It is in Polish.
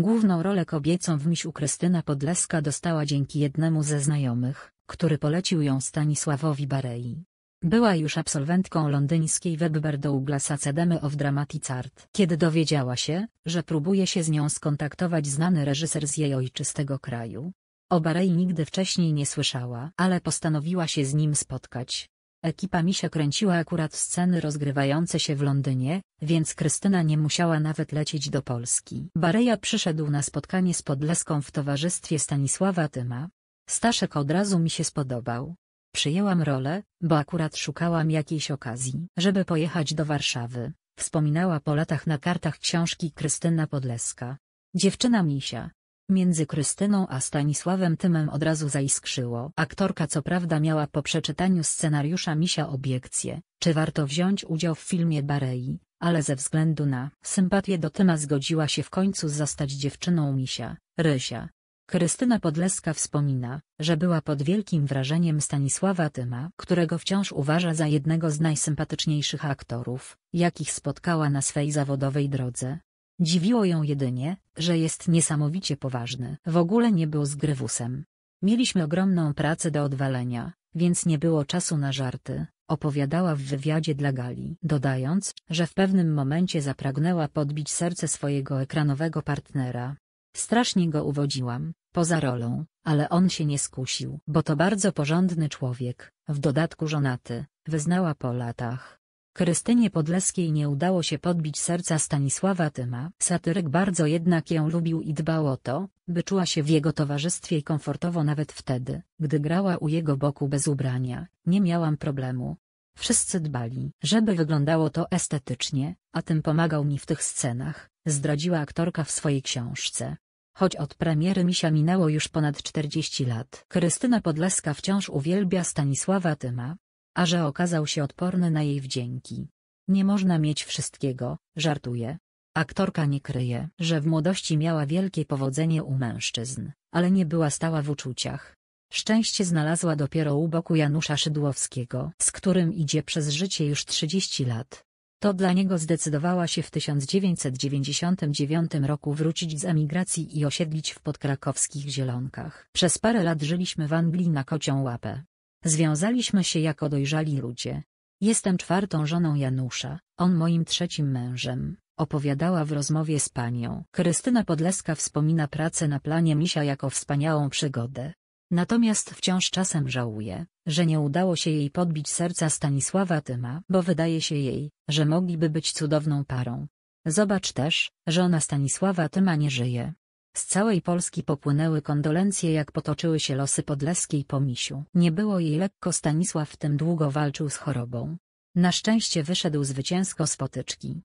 Główną rolę kobiecą w u Krystyna Podlaska dostała dzięki jednemu ze znajomych, który polecił ją Stanisławowi Barei. Była już absolwentką londyńskiej Webber Douglasa Academy of Dramatic Art. Kiedy dowiedziała się, że próbuje się z nią skontaktować znany reżyser z jej ojczystego kraju. O Barei nigdy wcześniej nie słyszała, ale postanowiła się z nim spotkać, Ekipa mi się kręciła akurat sceny rozgrywające się w Londynie, więc Krystyna nie musiała nawet lecieć do Polski. Bareja przyszedł na spotkanie z Podleską w towarzystwie Stanisława Tyma. Staszek od razu mi się spodobał. Przyjęłam rolę, bo akurat szukałam jakiejś okazji, żeby pojechać do Warszawy, wspominała po latach na kartach książki Krystyna Podleska. Dziewczyna misia, Między Krystyną a Stanisławem Tymem od razu zaiskrzyło. Aktorka co prawda miała po przeczytaniu scenariusza misia obiekcję, czy warto wziąć udział w filmie Barei, ale ze względu na sympatię do Tyma zgodziła się w końcu zostać dziewczyną misia, Rysia. Krystyna Podleska wspomina, że była pod wielkim wrażeniem Stanisława Tyma, którego wciąż uważa za jednego z najsympatyczniejszych aktorów, jakich spotkała na swej zawodowej drodze. Dziwiło ją jedynie, że jest niesamowicie poważny. W ogóle nie był z Grywusem. Mieliśmy ogromną pracę do odwalenia, więc nie było czasu na żarty, opowiadała w wywiadzie dla Gali, dodając, że w pewnym momencie zapragnęła podbić serce swojego ekranowego partnera. Strasznie go uwodziłam, poza rolą, ale on się nie skusił, bo to bardzo porządny człowiek, w dodatku żonaty, wyznała po latach. Krystynie Podleskiej nie udało się podbić serca Stanisława Tyma. Satyryk bardzo jednak ją lubił i dbał o to, by czuła się w jego towarzystwie komfortowo nawet wtedy, gdy grała u jego boku bez ubrania. Nie miałam problemu. Wszyscy dbali, żeby wyglądało to estetycznie, a tym pomagał mi w tych scenach, zdradziła aktorka w swojej książce. Choć od premiery Misia minęło już ponad 40 lat. Krystyna Podleska wciąż uwielbia Stanisława Tyma, a że okazał się odporny na jej wdzięki. Nie można mieć wszystkiego, żartuje. Aktorka nie kryje, że w młodości miała wielkie powodzenie u mężczyzn, ale nie była stała w uczuciach. Szczęście znalazła dopiero u boku Janusza Szydłowskiego, z którym idzie przez życie już 30 lat. To dla niego zdecydowała się w 1999 roku wrócić z emigracji i osiedlić w podkrakowskich Zielonkach. Przez parę lat żyliśmy w Anglii na kocią łapę. Związaliśmy się jako dojrzali ludzie. Jestem czwartą żoną Janusza, on moim trzecim mężem, opowiadała w rozmowie z panią. Krystyna Podleska wspomina pracę na planie Misia jako wspaniałą przygodę. Natomiast wciąż czasem żałuje, że nie udało się jej podbić serca Stanisława Tyma, bo wydaje się jej, że mogliby być cudowną parą. Zobacz też, że ona Stanisława Tyma nie żyje, z całej Polski popłynęły kondolencje jak potoczyły się losy podlaskiej po misiu. Nie było jej lekko Stanisław w tym długo walczył z chorobą. Na szczęście wyszedł zwycięsko z potyczki.